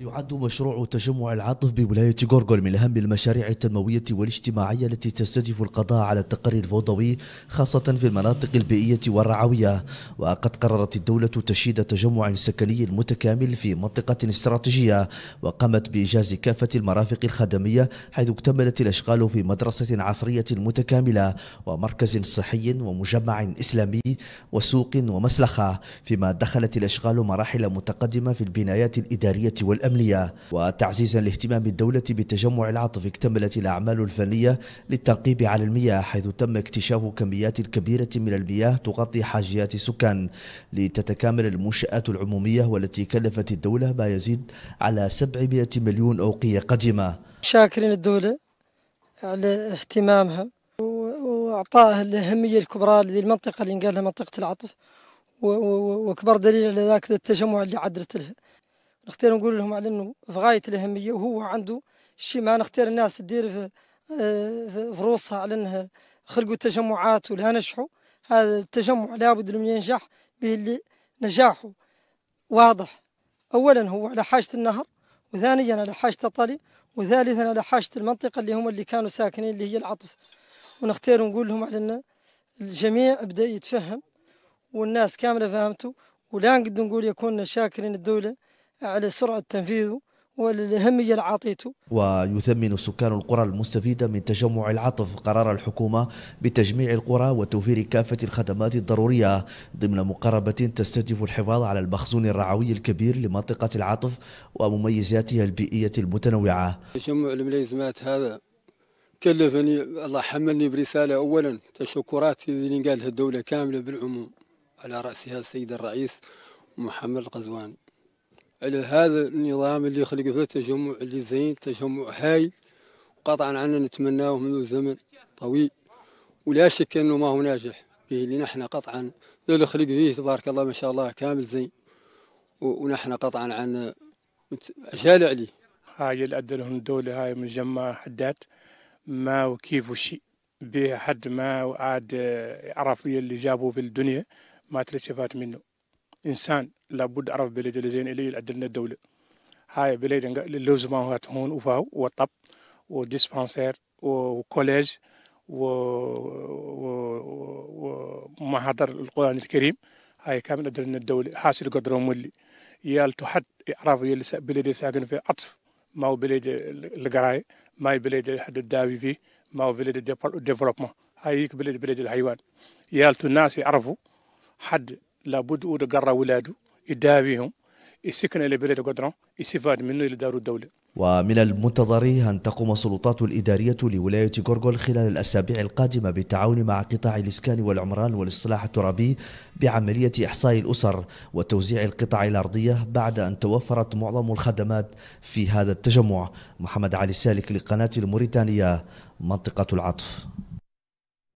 يعد مشروع تجمع العاطف بولاية غورغول من أهم المشاريع التنموية والاجتماعية التي تستهدف القضاء على التقري الفوضوي خاصة في المناطق البيئية والرعوية وقد قررت الدولة تشييد تجمع سكني متكامل في منطقة استراتيجية وقامت بإيجاز كافة المرافق الخدمية حيث اكتملت الأشغال في مدرسة عصرية متكاملة ومركز صحي ومجمع إسلامي وسوق ومسلخة فيما دخلت الأشغال مراحل متقدمة في البنايات الإدارية وال الأمنية وتعزيزا لاهتمام الدولة بالتجمع العاطفي اكتملت الأعمال الفنية للتنقيب على المياه حيث تم اكتشاف كميات كبيرة من المياه تغطي حاجيات السكان لتتكامل المنشآت العمومية والتي كلفت الدولة ما يزيد على 700 مليون أوقية قديمة شاكرين الدولة على اهتمامها واعطائها الاهميه الكبرى للمنطقه اللي نقالها منطقه العطف وكبر دليل على ذاك التجمع اللي عدلت لها نختار نقول لهم على انه في غايه الاهميه وهو عنده شيء ما نختار الناس تدير آه، في, في روسها على انها خلقوا تجمعات ولا نجحوا هذا التجمع لابد من ينجح به اللي نجاحه واضح اولا هو على حاجه النهر وثانيا على حاجه الطلي وثالثا على حاجه المنطقه اللي هم اللي كانوا ساكنين اللي هي العطف ونختار نقول لهم على ان الجميع بدا يتفهم والناس كامله فهمته ولا نقدر نقول يكون شاكرين الدوله على سرعة تنفيذه والأهمية اللي ويثمن سكان القرى المستفيدة من تجمع العطف قرار الحكومة بتجميع القرى وتوفير كافة الخدمات الضرورية ضمن مقاربة تستهدف الحفاظ على المخزون الرعوي الكبير لمنطقة العطف ومميزاتها البيئية المتنوعة تجمع الملازمات هذا كلفني الله حملني برسالة أولا تشكرات اللي قالها الدولة كاملة بالعموم على رأسها السيد الرئيس محمد القزوان على هذا النظام اللي خلق فيه تجمع اللي زين تجمع هاي وقطعا عنا نتمناه منذ زمن طويل ولا شك انه ما هو ناجح فيه اللي نحن قطعا اللي خلق فيه تبارك الله ما شاء الله كامل زين ونحن قطعا عن عجال عليه هاي اللي لهم الدولة هاي من جمع حدات ما وكيف وشي بها حد ما وعاد عرف اللي جابوه في الدنيا ما شفات منه انسان لابد عرف بلد لزين الي العدلنا الدوله هاي بلاد لوزمات هون وفاو وطب وديسبانسير وكوليج و... و... و... القران الكريم هاي كامل عدلنا الدولة حاصل قدر مولي يال تحد إعراف يال بلد ساكن في عطف ما هو بلد القراية ما هو بلد حد الداوي فيه ما هو بلد الديفلوبمون هاي بلد بلد الحيوان يال الناس يعرفوا حد لابد أود قرى ولاده يداويهم السكن اللي بلده قدره يستفاد منه اللي دار الدولة ومن المنتظر أن تقوم السلطات الإدارية لولاية غورغول خلال الأسابيع القادمة بالتعاون مع قطاع الإسكان والعمران والإصلاح الترابي بعملية إحصاء الأسر وتوزيع القطع الأرضية بعد أن توفرت معظم الخدمات في هذا التجمع محمد علي سالك لقناة الموريتانية منطقة العطف